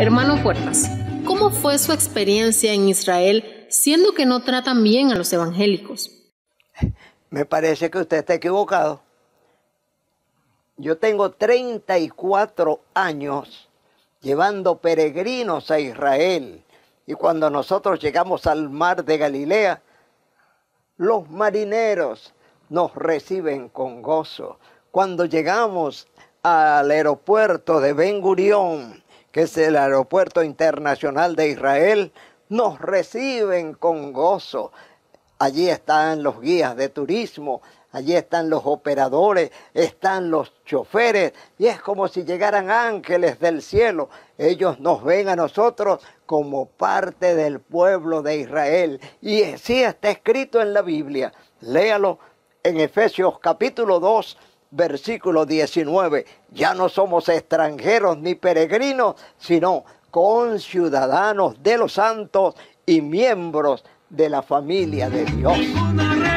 Hermano Puertas, ¿cómo fue su experiencia en Israel siendo que no tratan bien a los evangélicos? Me parece que usted está equivocado. Yo tengo 34 años llevando peregrinos a Israel. Y cuando nosotros llegamos al mar de Galilea, los marineros nos reciben con gozo. Cuando llegamos al aeropuerto de Ben Gurión, que es el Aeropuerto Internacional de Israel, nos reciben con gozo. Allí están los guías de turismo, allí están los operadores, están los choferes, y es como si llegaran ángeles del cielo. Ellos nos ven a nosotros como parte del pueblo de Israel. Y sí está escrito en la Biblia. Léalo en Efesios capítulo 2, versículo 19, ya no somos extranjeros ni peregrinos, sino conciudadanos de los santos y miembros de la familia de Dios.